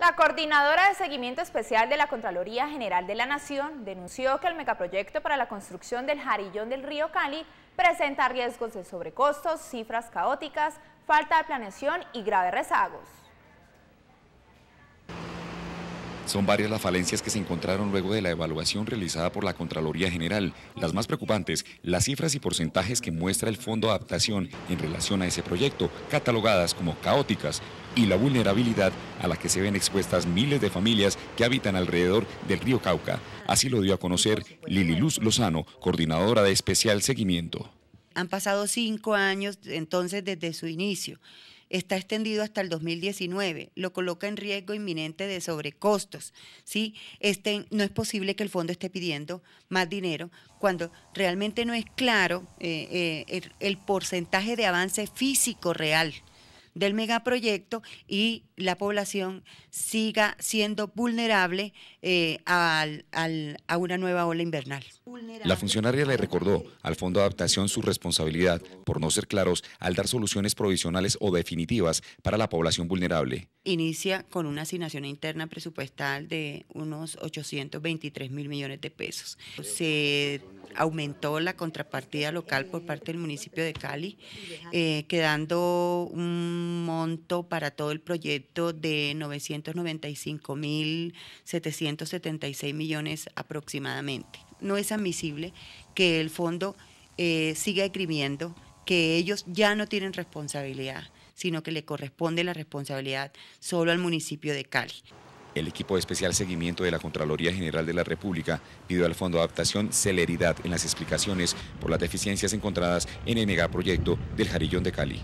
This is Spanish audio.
La coordinadora de seguimiento especial de la Contraloría General de la Nación denunció que el megaproyecto para la construcción del Jarillón del Río Cali presenta riesgos de sobrecostos, cifras caóticas, falta de planeación y graves rezagos. Son varias las falencias que se encontraron luego de la evaluación realizada por la Contraloría General. Las más preocupantes, las cifras y porcentajes que muestra el Fondo de Adaptación en relación a ese proyecto, catalogadas como caóticas, y la vulnerabilidad a la que se ven expuestas miles de familias que habitan alrededor del río Cauca. Así lo dio a conocer Lili Luz Lozano, coordinadora de especial seguimiento. Han pasado cinco años entonces desde su inicio está extendido hasta el 2019, lo coloca en riesgo inminente de sobrecostos. ¿sí? Este, no es posible que el fondo esté pidiendo más dinero cuando realmente no es claro eh, eh, el porcentaje de avance físico real del megaproyecto y la población siga siendo vulnerable eh, a una nueva ola invernal. La funcionaria le recordó al Fondo de Adaptación su responsabilidad por no ser claros al dar soluciones provisionales o definitivas para la población vulnerable. Inicia con una asignación interna presupuestal de unos 823 mil millones de pesos. Se aumentó la contrapartida local por parte del municipio de Cali, eh, quedando un monto para todo el proyecto de 995.776 millones aproximadamente. No es admisible que el fondo eh, siga escribiendo que ellos ya no tienen responsabilidad, sino que le corresponde la responsabilidad solo al municipio de Cali. El equipo de especial seguimiento de la Contraloría General de la República pidió al Fondo de Adaptación celeridad en las explicaciones por las deficiencias encontradas en el megaproyecto del Jarillón de Cali.